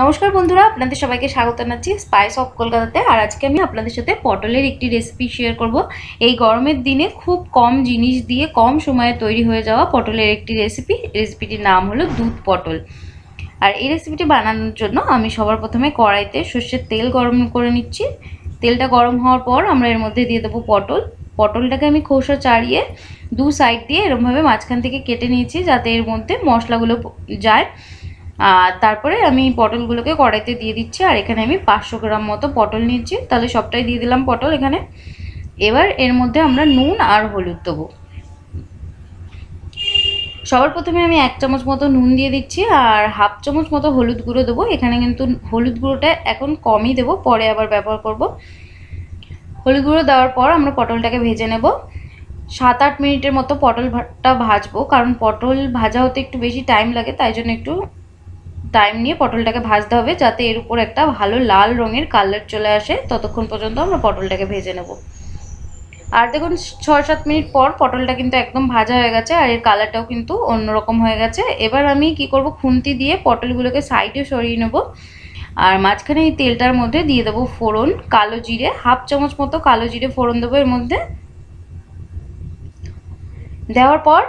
নমস্কার বন্ধুরা আপনাদের সবাইকে স্বাগত জানাচ্ছি স্পাইস অফ কলকাতাতে আর আজকে আমি আপনাদের সাথে পটলের একটি রেসিপি শেয়ার করব এই গরমের দিনে খুব কম জিনিস দিয়ে কম সময়ে তৈরি হয়ে যাওয়া পটলের একটি রেসিপি রেসিপিটির নাম হলো দুধ পটল আর এই রেসিপিটি বানানোর জন্য আমি সবার প্রথমে কড়াইতে সর্ষের তেল গরম করে নিচ্ছি তেলটা গরম হওয়ার পর আমরা এর মধ্যে দিয়ে দেবো পটল পটলটাকে আমি খোসা চাড়িয়ে দু সাইড দিয়ে এরমভাবে মাঝখান থেকে কেটে নিয়েছি যাতে এর মধ্যে মশলাগুলো যায় আর তারপরে আমি পটলগুলোকে কড়াইতে দিয়ে দিচ্ছি আর এখানে আমি পাঁচশো গ্রাম মতো পটল নিচ্ছি তাহলে সবটাই দিয়ে দিলাম পটল এখানে এবার এর মধ্যে আমরা নুন আর হলুদ দেবো সবার প্রথমে আমি এক চামচ মতো নুন দিয়ে দিচ্ছি আর হাফ চামচ মতো হলুদ গুঁড়ো দেবো এখানে কিন্তু হলুদ গুঁড়োটা এখন কমই দেবো পরে আবার ব্যবহার করব হলুদ গুঁড়ো দেওয়ার পর আমরা পটলটাকে ভেজে নেব সাত আট মিনিটের মতো পটলটা ভাজবো কারণ পটল ভাজা হতে একটু বেশি টাইম লাগে তাই জন্য একটু টাইম নিয়ে পটলটাকে ভাজতে হবে যাতে এর উপর একটা ভালো লাল রঙের কালার চলে আসে ততক্ষণ পর্যন্ত আমরা পটলটাকে ভেজে নেব আর দেখুন ছয় সাত মিনিট পর পটলটা কিন্তু একদম ভাজা হয়ে গেছে আর এর কালারটাও কিন্তু অন্যরকম হয়ে গেছে এবার আমি কি করব খুন্তি দিয়ে পটলগুলোকে সাইডে সরিয়ে নেব আর মাঝখানে এই তেলটার মধ্যে দিয়ে দেবো ফোড়ন কালো জিরে হাফ চামচ মতো কালো জিরে ফোড়ন দেবো এর মধ্যে দেওয়ার পর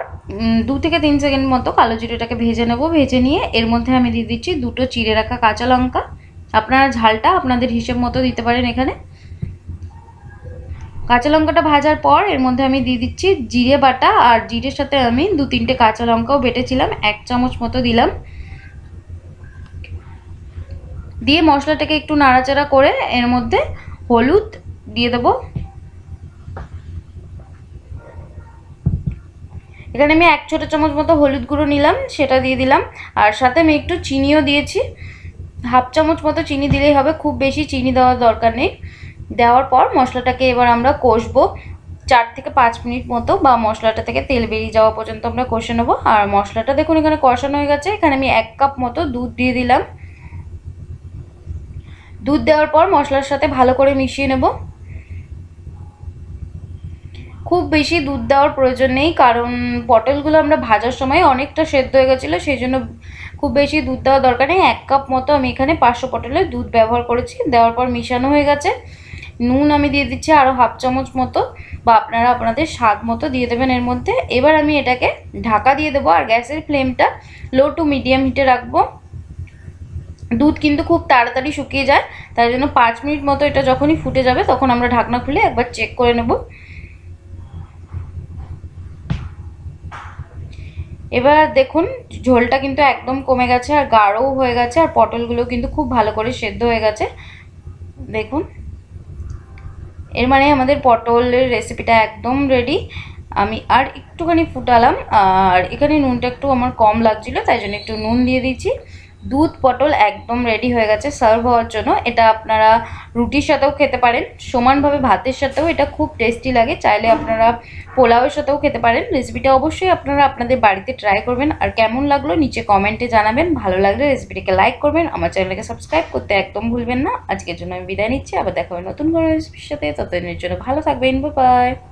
দু থেকে তিন সেকেন্ড মতো কালো জিরেটাকে ভেজে নেব ভেজে নিয়ে এর মধ্যে আমি দিয়ে দিচ্ছি দুটো চিড়ে রাখা কাঁচা লঙ্কা আপনারা ঝালটা আপনাদের হিসেব মতো দিতে পারেন এখানে কাঁচা লঙ্কাটা ভাজার পর এর মধ্যে আমি দিয়ে দিচ্ছি জিরে বাটা আর জিরের সাথে আমি দু তিনটে কাঁচা লঙ্কাও বেটেছিলাম এক চামচ মতো দিলাম দিয়ে মশলাটাকে একটু নাড়াচাড়া করে এর মধ্যে হলুদ দিয়ে দেবো এখানে আমি এক ছোটো চামচ মতো হলুদ গুঁড়ো নিলাম সেটা দিয়ে দিলাম আর সাথে আমি একটু চিনিও দিয়েছি হাফ চামচ মতো চিনি দিলেই হবে খুব বেশি চিনি দেওয়ার দরকার নেই দেওয়ার পর মশলাটাকে এবার আমরা কষবো চার থেকে পাঁচ মিনিট মতো বা মশলাটা থেকে তেল বেরিয়ে যাওয়া পর্যন্ত আমরা কষে নেবো আর মশলাটা দেখুন এখানে কষানো হয়ে গেছে এখানে আমি এক কাপ মতো দুধ দিয়ে দিলাম দুধ দেওয়ার পর মশলার সাথে ভালো করে মিশিয়ে নেবো খুব বেশি দুধ দেওয়ার প্রয়োজন নেই কারণ পটলগুলো আমরা ভাজার সময় অনেকটা সেদ্ধ হয়ে গেছিলো সেই জন্য খুব বেশি দুধ দেওয়া দরকার নেই এক কাপ মতো আমি এখানে পাঁচশো পটলের দুধ ব্যবহার করেছি দেওয়ার পর মিশানো হয়ে গেছে নুন আমি দিয়ে দিচ্ছি আরও হাফ চামচ মতো বা আপনারা আপনাদের স্বাদ মতো দিয়ে দেবেন এর মধ্যে এবার আমি এটাকে ঢাকা দিয়ে দেবো আর গ্যাসের ফ্লেমটা লো টু মিডিয়াম হিটে রাখবো দুধ কিন্তু খুব তাড়াতাড়ি শুকিয়ে যায় তাই জন্য পাঁচ মিনিট মতো এটা যখনই ফুটে যাবে তখন আমরা ঢাকনা খুলে একবার চেক করে নেবো এবার দেখুন ঝোলটা কিন্তু একদম কমে গেছে আর গাঢ়ও হয়ে গেছে আর পটলগুলো কিন্তু খুব ভালো করে সেদ্ধ হয়ে গেছে দেখুন এর মানে আমাদের পটলের রেসিপিটা একদম রেডি আমি আর একটুখানি ফুটালাম আর এখানে নুনটা একটু আমার কম লাগছিলো তাই জন্য একটু নুন দিয়ে দিচ্ছি দুধ পটল একদম রেডি হয়ে গেছে সার্ভ হওয়ার জন্য এটা আপনারা রুটির সাথেও খেতে পারেন সমানভাবে ভাতের সাথেও এটা খুব টেস্টি লাগে চাইলে আপনারা পোলাওয়ের সাথেও খেতে পারেন রেসিপিটা অবশ্যই আপনারা আপনাদের বাড়িতে ট্রাই করবেন আর কেমন লাগলো নিচে কমেন্টে জানাবেন ভালো লাগলে রেসিপিটিকে লাইক করবেন আমার চ্যানেলকে সাবস্ক্রাইব করতে একদম ভুলবেন না আজকের জন্য আমি বিদায় নিচ্ছি আবার দেখা হবে নতুন কোনো রেসিপির সাথে ততদিনের জন্য ভালো থাকবেন বাই